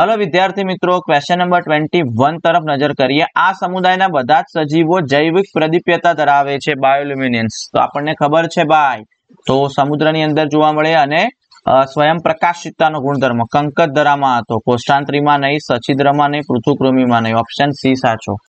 hello વિદ્યાર્થી મિત્રો question number twenty one તરફ નજર કરીએ આ સમુદાયના બધા જ સજીવો જૈવિક પ્રદીપ્યતા ધરાવે છે બાયોલ્યુમિનિયન્સ તો આપણને ખબર છે ભાઈ તો સમુદ્રની અંદર જોવા મળે અને સ્વયં પ્રકાશિતતાનો ગુણધર્મ કંકતધરામાં હતો કોષ્ટાંત્રીમાં નહીં સચિદ્રમાં નહીં પૃથુકૃમિમાં નહીં ઓપ્શન સી સાચો